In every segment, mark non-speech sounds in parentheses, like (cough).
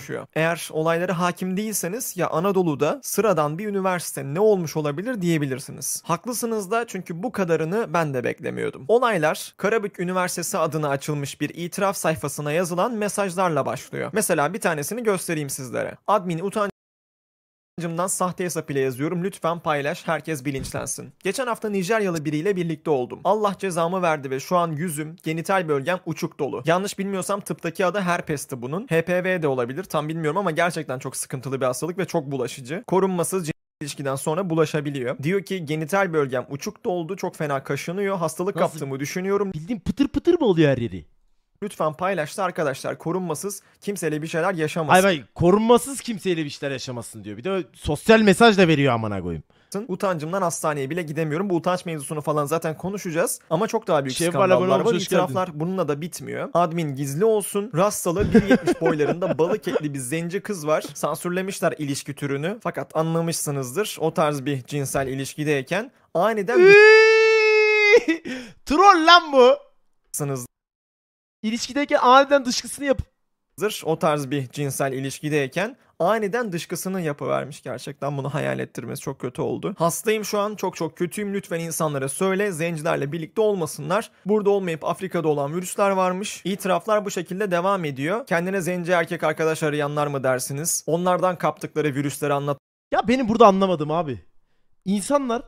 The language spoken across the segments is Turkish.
düşüyor. Eğer olaylara hakim değilseniz ya Anadolu'da sıradan bir üniversite ne olmuş olabilir diyebilirsiniz. Haklısınız da çünkü bu kadarını ben de beklemiyordum. Olaylar Karabük Üniversitesi adına açılmış bir itiraf sayfasına yazılan mesajlarla başlıyor. Mesela bir tanesini göstereyim sizlere. Admin utan Cımdan sahte hesap ile yazıyorum. Lütfen paylaş. Herkes bilinçlensin. Geçen hafta Nijeryalı biriyle birlikte oldum. Allah cezamı verdi ve şu an yüzüm, genital bölgem uçuk dolu. Yanlış bilmiyorsam tıptaki adı herpesti bunun. HPV de olabilir. Tam bilmiyorum ama gerçekten çok sıkıntılı bir hastalık ve çok bulaşıcı. Korunmasız ilişkiden sonra bulaşabiliyor. Diyor ki genital bölgem uçuk doldu çok fena kaşınıyor hastalık Nasıl? kaptığımı düşünüyorum. Bildiğin pıtır pıtır mı oluyor her yeri? Lütfen paylaştı arkadaşlar korunmasız kimseyle bir şeyler yaşamasın. Hayır hayır korunmasız kimseyle bir şeyler yaşamasın diyor. Bir de sosyal mesaj da veriyor amına koyayım. Utancımdan hastaneye bile gidemiyorum. Bu utanç mevzusunu falan zaten konuşacağız. Ama çok daha büyük şey skandallar var. İtiraflar bununla da bitmiyor. Admin gizli olsun. Rastalı 1.70 (laughs) boylarında balık etli bir zenci kız var. Sansürlemişler ilişki türünü. Fakat anlamışsınızdır. O tarz bir cinsel ilişkideyken aniden... Troll lan bu. ...sınızdır ilişkideyken aniden dışkısını yap. Hazır, o tarz bir cinsel ilişkideyken aniden dışkısını yapıvermiş gerçekten bunu hayal ettirmesi çok kötü oldu. Hastayım şu an çok çok kötüyüm lütfen insanlara söyle zencilerle birlikte olmasınlar. Burada olmayıp Afrika'da olan virüsler varmış. İtiraflar bu şekilde devam ediyor. Kendine zenci erkek arkadaş arayanlar mı dersiniz? Onlardan kaptıkları virüsleri anlat. Ya benim burada anlamadım abi. İnsanlar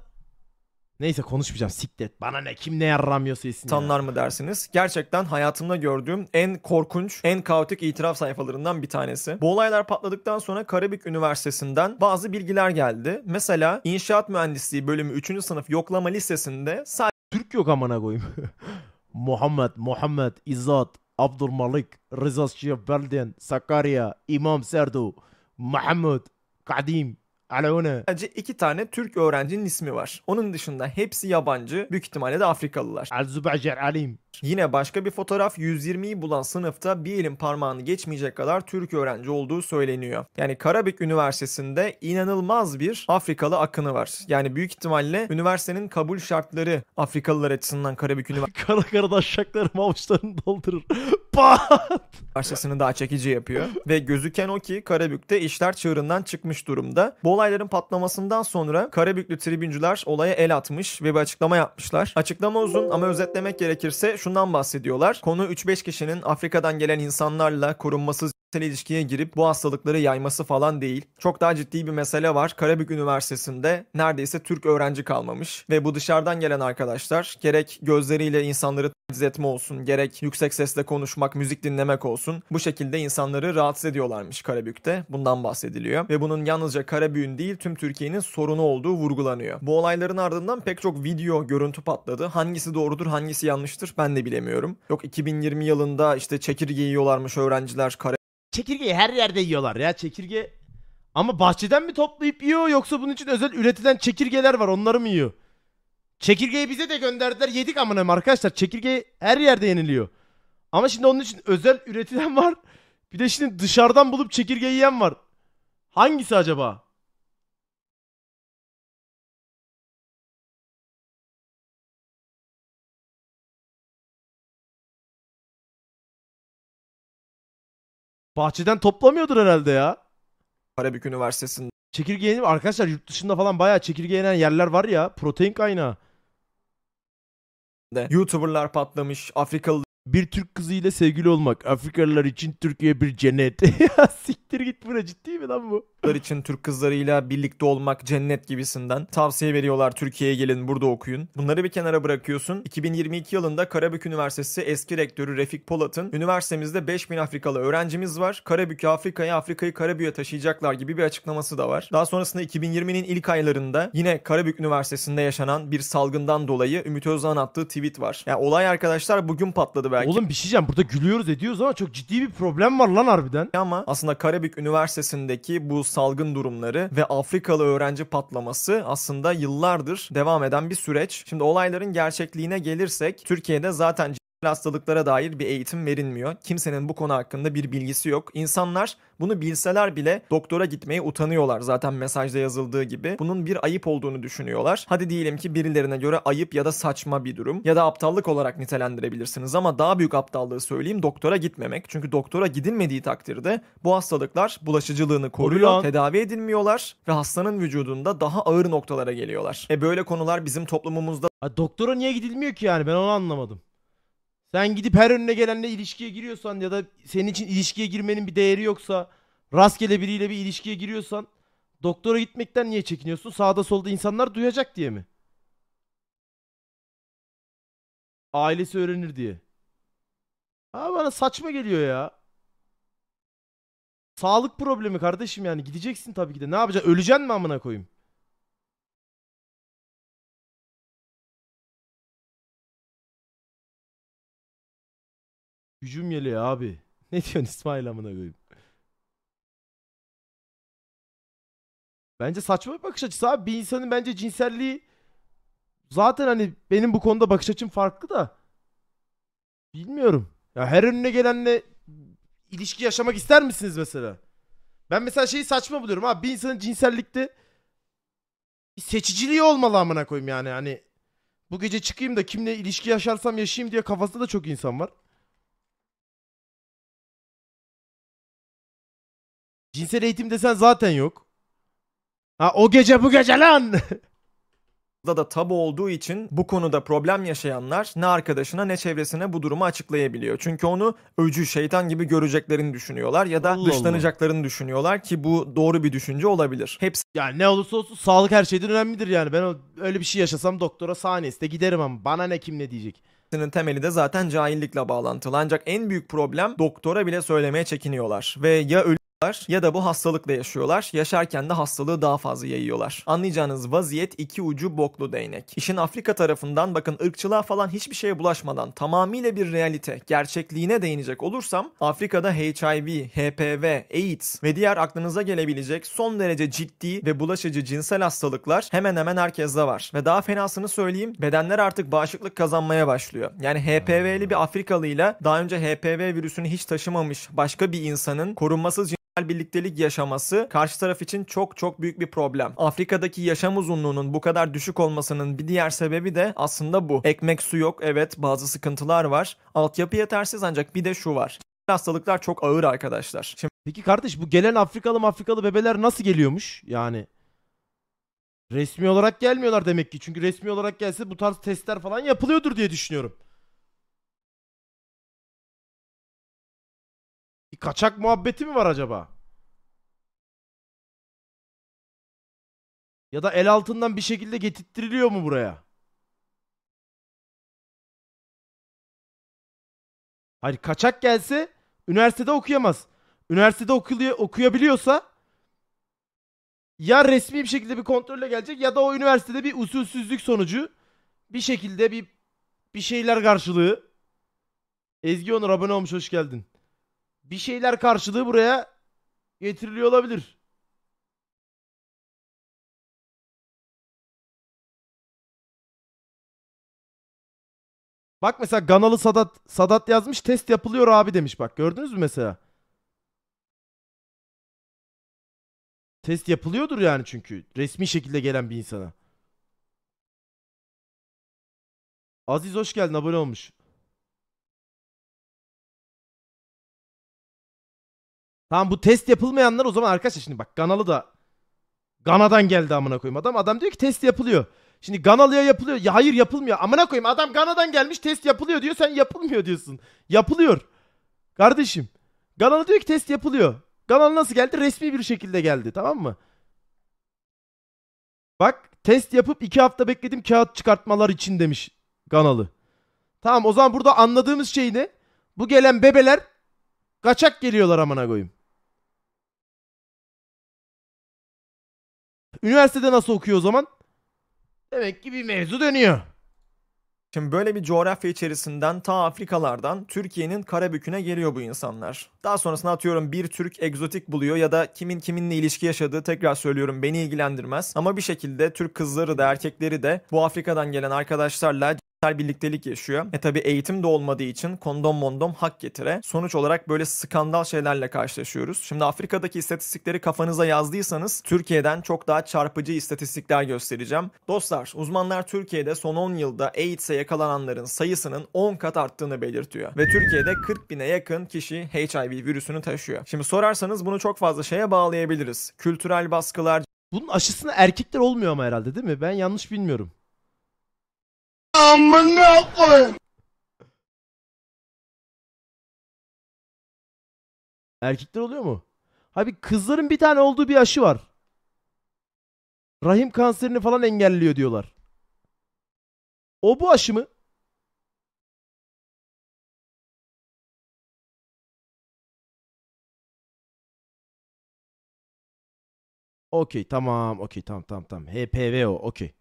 Neyse konuşmayacağım siklet. Bana ne kim ne yarramıyorsa yesin Tanlar ya. mı dersiniz? Gerçekten hayatımda gördüğüm en korkunç, en kaotik itiraf sayfalarından bir tanesi. Bu olaylar patladıktan sonra Karabük Üniversitesi'nden bazı bilgiler geldi. Mesela İnşaat Mühendisliği bölümü 3. sınıf yoklama listesinde sadece... Türk yok amına koyayım. (laughs) Muhammed, Muhammed, İzzat, Abdülmalik, Rıza Şia Belden, Sakarya, İmam Serdu, Mahmud, Kadim, Alone. Sadece iki tane Türk öğrencinin ismi var. Onun dışında hepsi yabancı. Büyük ihtimalle de Afrikalılar. Azubacir Alim. Yine başka bir fotoğraf 120'yi bulan sınıfta bir elin parmağını geçmeyecek kadar Türk öğrenci olduğu söyleniyor. Yani Karabük Üniversitesi'nde inanılmaz bir Afrikalı akını var. Yani büyük ihtimalle üniversitenin kabul şartları Afrikalılar açısından Karabük Üniversitesi... (laughs) Kara karada aşaklarım avuçlarını doldurur. (laughs) Üniversitesini daha çekici yapıyor. Ve gözüken o ki Karabük'te işler çığırından çıkmış durumda. Bu olayların patlamasından sonra Karabüklü tribüncüler olaya el atmış ve bir açıklama yapmışlar. Açıklama uzun ama özetlemek gerekirse şundan bahsediyorlar. Konu 3-5 kişinin Afrika'dan gelen insanlarla korunmasız ilişkiye girip bu hastalıkları yayması falan değil. Çok daha ciddi bir mesele var. Karabük Üniversitesi'nde neredeyse Türk öğrenci kalmamış ve bu dışarıdan gelen arkadaşlar gerek gözleriyle insanları taciz etme olsun, gerek yüksek sesle konuşmak, müzik dinlemek olsun bu şekilde insanları rahatsız ediyorlarmış Karabük'te. Bundan bahsediliyor ve bunun yalnızca Karabük'ün değil tüm Türkiye'nin sorunu olduğu vurgulanıyor. Bu olayların ardından pek çok video, görüntü patladı. Hangisi doğrudur, hangisi yanlıştır ben de bilemiyorum. Yok 2020 yılında işte çekirge yiyorlarmış öğrenciler Karabük'te Çekirgeyi her yerde yiyorlar ya çekirge. Ama bahçeden mi toplayıp yiyor yoksa bunun için özel üretilen çekirgeler var onları mı yiyor? Çekirgeyi bize de gönderdiler yedik ama ne arkadaşlar. Çekirge her yerde yeniliyor. Ama şimdi onun için özel (laughs) üretilen var. Bir de şimdi dışarıdan bulup çekirge yiyen var. Hangisi acaba? Bahçeden toplamıyordur herhalde ya. Karabük Üniversitesi'nde Çekirge yeni arkadaşlar yurt dışında falan bayağı çekirge yenen yerler var ya. Protein kaynağı. YouTuber'lar patlamış. Afrikalı Bir Türk kızıyla sevgili olmak. Afrikalılar için Türkiye bir cennet. (laughs) siktir git buna ciddi mi lan bu? çocuklar için Türk kızlarıyla birlikte olmak cennet gibisinden tavsiye veriyorlar Türkiye'ye gelin burada okuyun. Bunları bir kenara bırakıyorsun. 2022 yılında Karabük Üniversitesi eski rektörü Refik Polat'ın üniversitemizde 5000 Afrikalı öğrencimiz var. Karabük Afrika'ya, Afrika'yı Karabük'e taşıyacaklar gibi bir açıklaması da var. Daha sonrasında 2020'nin ilk aylarında yine Karabük Üniversitesi'nde yaşanan bir salgından dolayı Ümit Özdağ'ın attığı tweet var. Yani olay arkadaşlar bugün patladı belki. Oğlum bir şey burada gülüyoruz ediyoruz ama çok ciddi bir problem var lan harbiden. Ama aslında Karabük Üniversitesi'ndeki bu salgın durumları ve Afrikalı öğrenci patlaması aslında yıllardır devam eden bir süreç. Şimdi olayların gerçekliğine gelirsek Türkiye'de zaten hastalıklara dair bir eğitim verilmiyor. Kimsenin bu konu hakkında bir bilgisi yok. İnsanlar bunu bilseler bile doktora gitmeye utanıyorlar zaten mesajda yazıldığı gibi. Bunun bir ayıp olduğunu düşünüyorlar. Hadi diyelim ki birilerine göre ayıp ya da saçma bir durum ya da aptallık olarak nitelendirebilirsiniz ama daha büyük aptallığı söyleyeyim doktora gitmemek. Çünkü doktora gidilmediği takdirde bu hastalıklar bulaşıcılığını koruyor, Koruyan. tedavi edilmiyorlar ve hastanın vücudunda daha ağır noktalara geliyorlar. E böyle konular bizim toplumumuzda Ha, doktora niye gidilmiyor ki yani ben onu anlamadım. Sen gidip her önüne gelenle ilişkiye giriyorsan ya da senin için ilişkiye girmenin bir değeri yoksa rastgele biriyle bir ilişkiye giriyorsan doktora gitmekten niye çekiniyorsun? Sağda solda insanlar duyacak diye mi? Ailesi öğrenir diye. Abi bana saçma geliyor ya. Sağlık problemi kardeşim yani gideceksin tabii ki de. Ne yapacaksın? Öleceksin mi amına koyayım? Gücüm geliyor abi. (laughs) Ne diyorsun İsmail amına koyayım? Bence saçma bir bakış açısı abi. Bir insanın bence cinselliği zaten hani benim bu konuda bakış açım farklı da bilmiyorum. Ya her önüne gelenle ilişki yaşamak ister misiniz mesela? Ben mesela şeyi saçma buluyorum abi. Bir insanın cinsellikte bir seçiciliği olmalı amına koyayım yani. Hani bu gece çıkayım da kimle ilişki yaşarsam yaşayayım diye kafasında da çok insan var. Cinsel eğitim desen zaten yok. Ha o gece bu gece lan. (laughs) da da tabu olduğu için bu konuda problem yaşayanlar ne arkadaşına ne çevresine bu durumu açıklayabiliyor. Çünkü onu öcü şeytan gibi göreceklerini düşünüyorlar ya da Allah dışlanacaklarını Allah. düşünüyorlar ki bu doğru bir düşünce olabilir. Hepsi yani ne olursa olsun sağlık her şeyden önemlidir yani. Ben öyle bir şey yaşasam doktora saniyesinde giderim ama bana ne kim ne diyecek hepsinin temeli de zaten cahillikle bağlantılı. Ancak en büyük problem doktora bile söylemeye çekiniyorlar. Ve ya ölü yaşıyorlar ya da bu hastalıkla yaşıyorlar. Yaşarken de hastalığı daha fazla yayıyorlar. Anlayacağınız vaziyet iki ucu boklu değnek. İşin Afrika tarafından bakın ırkçılığa falan hiçbir şeye bulaşmadan tamamıyla bir realite, gerçekliğine değinecek olursam Afrika'da HIV, HPV, AIDS ve diğer aklınıza gelebilecek son derece ciddi ve bulaşıcı cinsel hastalıklar hemen hemen herkeste var. Ve daha fenasını söyleyeyim bedenler artık bağışıklık kazanmaya başlıyor. Yani HPV'li bir Afrikalıyla daha önce HPV virüsünü hiç taşımamış başka bir insanın korunmasız birliktelik yaşaması karşı taraf için çok çok büyük bir problem. Afrika'daki yaşam uzunluğunun bu kadar düşük olmasının bir diğer sebebi de aslında bu. Ekmek su yok evet bazı sıkıntılar var. Altyapı yetersiz ancak bir de şu var. Hastalıklar çok ağır arkadaşlar. Şimdi Peki kardeş bu gelen Afrikalı Afrikalı bebeler nasıl geliyormuş? Yani resmi olarak gelmiyorlar demek ki. Çünkü resmi olarak gelse bu tarz testler falan yapılıyordur diye düşünüyorum. kaçak muhabbeti mi var acaba? Ya da el altından bir şekilde getirttiriliyor mu buraya? Hayır kaçak gelse üniversitede okuyamaz. Üniversitede okuy okuyabiliyorsa ya resmi bir şekilde bir kontrolle gelecek ya da o üniversitede bir usulsüzlük sonucu bir şekilde bir bir şeyler karşılığı. Ezgi Onur abone olmuş hoş geldin bir şeyler karşılığı buraya getiriliyor olabilir. Bak mesela Ganalı Sadat Sadat yazmış test yapılıyor abi demiş bak gördünüz mü mesela? Test yapılıyordur yani çünkü resmi şekilde gelen bir insana. Aziz hoş geldin abone olmuş. Tamam bu test yapılmayanlar o zaman arkadaşlar şimdi bak Ganalı da Gana'dan geldi amına koyayım adam. Adam diyor ki test yapılıyor. Şimdi Ganalı'ya yapılıyor. Ya hayır yapılmıyor. Amına koyayım adam Gana'dan gelmiş test yapılıyor diyor. Sen yapılmıyor diyorsun. Yapılıyor. Kardeşim. Ganalı diyor ki test yapılıyor. Ganalı nasıl geldi? Resmi bir şekilde geldi tamam mı? Bak test yapıp iki hafta bekledim kağıt çıkartmalar için demiş Ganalı. Tamam o zaman burada anladığımız şey ne? Bu gelen bebeler kaçak geliyorlar amına koyayım. Üniversitede nasıl okuyor o zaman? Demek ki bir mevzu dönüyor. Şimdi böyle bir coğrafya içerisinden ta Afrikalardan Türkiye'nin Karabük'üne geliyor bu insanlar. Daha sonrasında atıyorum bir Türk egzotik buluyor ya da kimin kiminle ilişki yaşadığı tekrar söylüyorum beni ilgilendirmez. Ama bir şekilde Türk kızları da erkekleri de bu Afrika'dan gelen arkadaşlarla birliktelik yaşıyor. E tabi eğitim de olmadığı için kondom mondom hak getire. Sonuç olarak böyle skandal şeylerle karşılaşıyoruz. Şimdi Afrika'daki istatistikleri kafanıza yazdıysanız Türkiye'den çok daha çarpıcı istatistikler göstereceğim. Dostlar uzmanlar Türkiye'de son 10 yılda AIDS'e yakalananların sayısının 10 kat arttığını belirtiyor. Ve Türkiye'de 40 bine yakın kişi HIV virüsünü taşıyor. Şimdi sorarsanız bunu çok fazla şeye bağlayabiliriz. Kültürel baskılar, bunun aşısını erkekler olmuyor ama herhalde değil mi? Ben yanlış bilmiyorum. Amına koyayım. Erkekler oluyor mu? Abi kızların bir tane olduğu bir aşı var. Rahim kanserini falan engelliyor diyorlar. O bu aşı mı? Okey tamam okey tamam tamam tamam. HPV o okey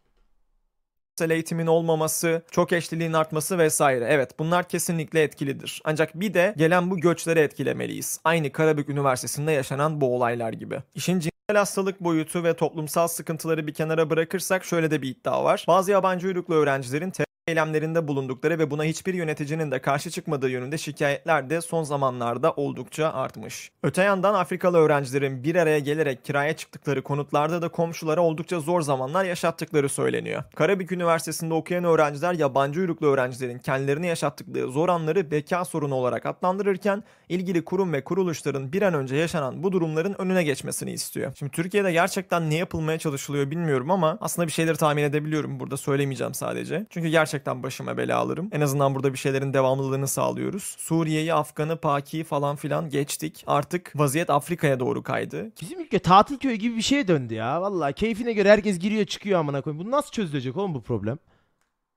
özel eğitimin olmaması, çok eşliliğin artması vesaire. Evet bunlar kesinlikle etkilidir. Ancak bir de gelen bu göçleri etkilemeliyiz. Aynı Karabük Üniversitesi'nde yaşanan bu olaylar gibi. İşin cinsel hastalık boyutu ve toplumsal sıkıntıları bir kenara bırakırsak şöyle de bir iddia var. Bazı yabancı uyruklu öğrencilerin eylemlerinde bulundukları ve buna hiçbir yöneticinin de karşı çıkmadığı yönünde şikayetler de son zamanlarda oldukça artmış. Öte yandan Afrikalı öğrencilerin bir araya gelerek kiraya çıktıkları konutlarda da komşulara oldukça zor zamanlar yaşattıkları söyleniyor. Karabük Üniversitesi'nde okuyan öğrenciler yabancı uyruklu öğrencilerin kendilerini yaşattıkları zor anları beka sorunu olarak adlandırırken ilgili kurum ve kuruluşların bir an önce yaşanan bu durumların önüne geçmesini istiyor. Şimdi Türkiye'de gerçekten ne yapılmaya çalışılıyor bilmiyorum ama aslında bir şeyleri tahmin edebiliyorum. Burada söylemeyeceğim sadece. Çünkü gerçekten gerçekten başıma bela alırım. En azından burada bir şeylerin devamlılığını sağlıyoruz. Suriye'yi, Afgan'ı, Paki'yi falan filan geçtik. Artık vaziyet Afrika'ya doğru kaydı. Bizim ülke tatil köyü gibi bir şeye döndü ya. Valla keyfine göre herkes giriyor çıkıyor amına koyayım. bu nasıl çözülecek oğlum bu problem?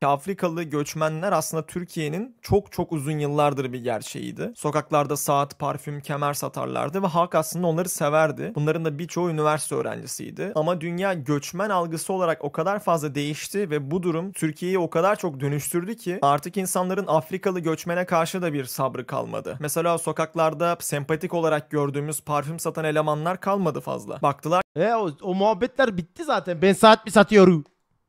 Afrikalı göçmenler aslında Türkiye'nin çok çok uzun yıllardır bir gerçeğiydi. Sokaklarda saat, parfüm, kemer satarlardı ve halk aslında onları severdi. Bunların da birçoğu üniversite öğrencisiydi. Ama dünya göçmen algısı olarak o kadar fazla değişti ve bu durum Türkiye'yi o kadar çok dönüştürdü ki artık insanların Afrikalı göçmene karşı da bir sabrı kalmadı. Mesela sokaklarda sempatik olarak gördüğümüz parfüm satan elemanlar kalmadı fazla. Baktılar. E o, o muhabbetler bitti zaten. Ben saat mi satıyorum?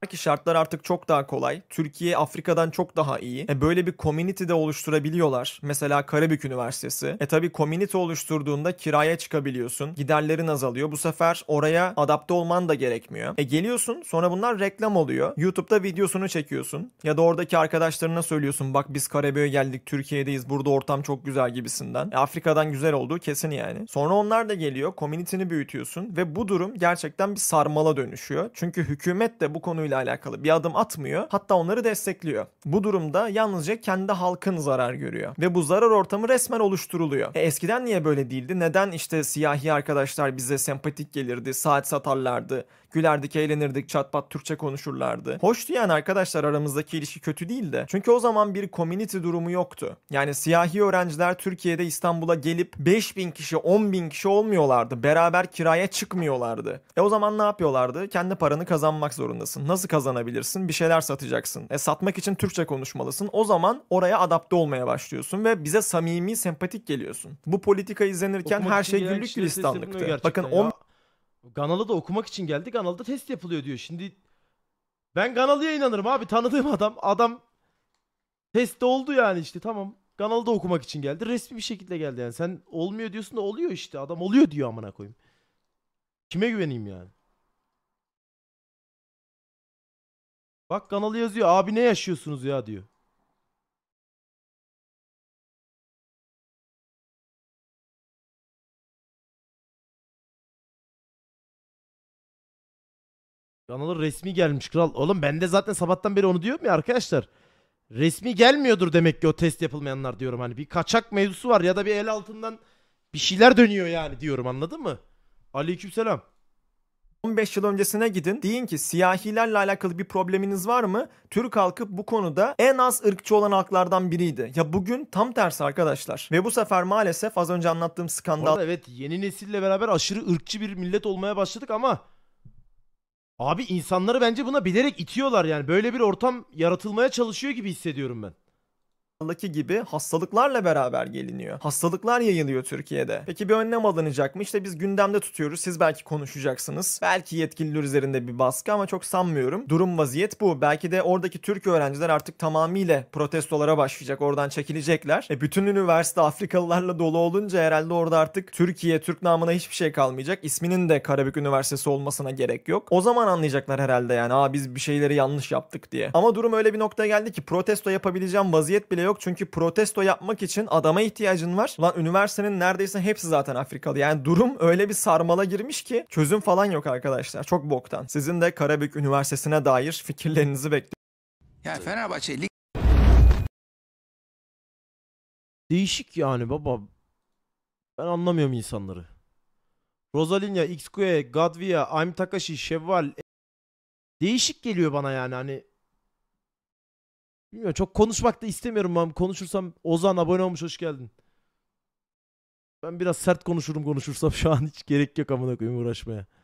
ki şartlar artık çok daha kolay. Türkiye Afrika'dan çok daha iyi. E böyle bir community de oluşturabiliyorlar. Mesela Karabük Üniversitesi. E tabi community oluşturduğunda kiraya çıkabiliyorsun. Giderlerin azalıyor. Bu sefer oraya adapte olman da gerekmiyor. E geliyorsun sonra bunlar reklam oluyor. YouTube'da videosunu çekiyorsun. Ya da oradaki arkadaşlarına söylüyorsun bak biz Karabük'e geldik Türkiye'deyiz burada ortam çok güzel gibisinden. E Afrika'dan güzel olduğu kesin yani. Sonra onlar da geliyor community'ni büyütüyorsun ve bu durum gerçekten bir sarmala dönüşüyor. Çünkü hükümet de bu konuyla ile alakalı bir adım atmıyor. Hatta onları destekliyor. Bu durumda yalnızca kendi halkın zarar görüyor. Ve bu zarar ortamı resmen oluşturuluyor. E eskiden niye böyle değildi? Neden işte siyahi arkadaşlar bize sempatik gelirdi, saat satarlardı, gülerdik, eğlenirdik, çatpat Türkçe konuşurlardı. Hoştu yani arkadaşlar aramızdaki ilişki kötü değildi. Çünkü o zaman bir community durumu yoktu. Yani siyahi öğrenciler Türkiye'de İstanbul'a gelip 5000 kişi, 10.000 kişi olmuyorlardı. Beraber kiraya çıkmıyorlardı. E o zaman ne yapıyorlardı? Kendi paranı kazanmak zorundasın. Nasıl nasıl kazanabilirsin? Bir şeyler satacaksın. E satmak için Türkçe konuşmalısın. O zaman oraya adapte olmaya başlıyorsun ve bize samimi, sempatik geliyorsun. Bu politika izlenirken Okumak her şey güllük gülistanlıktı. Bakın 10 Ganalı da okumak için geldi. Ganalı'da test yapılıyor diyor. Şimdi ben Ganalı'ya inanırım abi. Tanıdığım adam. Adam testte oldu yani işte tamam. Ganalı'da okumak için geldi. Resmi bir şekilde geldi yani. Sen olmuyor diyorsun da oluyor işte. Adam oluyor diyor amına koyayım. Kime güveneyim yani? Bak kanalı yazıyor. Abi ne yaşıyorsunuz ya diyor. Kanalı resmi gelmiş kral. Oğlum ben de zaten sabahtan beri onu diyorum ya arkadaşlar. Resmi gelmiyordur demek ki o test yapılmayanlar diyorum. Hani bir kaçak mevzusu var ya da bir el altından bir şeyler dönüyor yani diyorum anladın mı? Aleykümselam. 15 yıl öncesine gidin. Deyin ki siyahilerle alakalı bir probleminiz var mı? Türk halkı bu konuda en az ırkçı olan halklardan biriydi. Ya bugün tam tersi arkadaşlar. Ve bu sefer maalesef az önce anlattığım skandal. evet yeni nesille beraber aşırı ırkçı bir millet olmaya başladık ama Abi insanları bence buna bilerek itiyorlar yani. Böyle bir ortam yaratılmaya çalışıyor gibi hissediyorum ben. Laki gibi hastalıklarla beraber geliniyor. Hastalıklar yayılıyor Türkiye'de. Peki bir önlem alınacak mı? İşte biz gündemde tutuyoruz. Siz belki konuşacaksınız. Belki yetkililer üzerinde bir baskı ama çok sanmıyorum. Durum vaziyet bu. Belki de oradaki Türk öğrenciler artık tamamıyla protestolara başlayacak. Oradan çekilecekler. E bütün üniversite Afrikalılarla dolu olunca herhalde orada artık Türkiye, Türk namına hiçbir şey kalmayacak. İsminin de Karabük Üniversitesi olmasına gerek yok. O zaman anlayacaklar herhalde yani. Aa biz bir şeyleri yanlış yaptık diye. Ama durum öyle bir noktaya geldi ki protesto yapabileceğim vaziyet bile yok. Çünkü protesto yapmak için adama ihtiyacın var. Lan üniversitenin neredeyse hepsi zaten Afrikalı. Yani durum öyle bir sarmala girmiş ki çözüm falan yok arkadaşlar. Çok boktan. Sizin de Karabük Üniversitesi'ne dair fikirlerinizi bekliyorum. Yani Fenerbahçe lig... Değişik yani baba. Ben anlamıyorum insanları. Rosalinha, Xque, Gadvia, I'm Takashi, Şevval. Değişik geliyor bana yani hani Bilmiyorum, çok konuşmak da istemiyorum ben. Konuşursam Ozan abone olmuş hoş geldin. Ben biraz sert konuşurum konuşursam şu an hiç gerek yok amına koyayım uğraşmaya.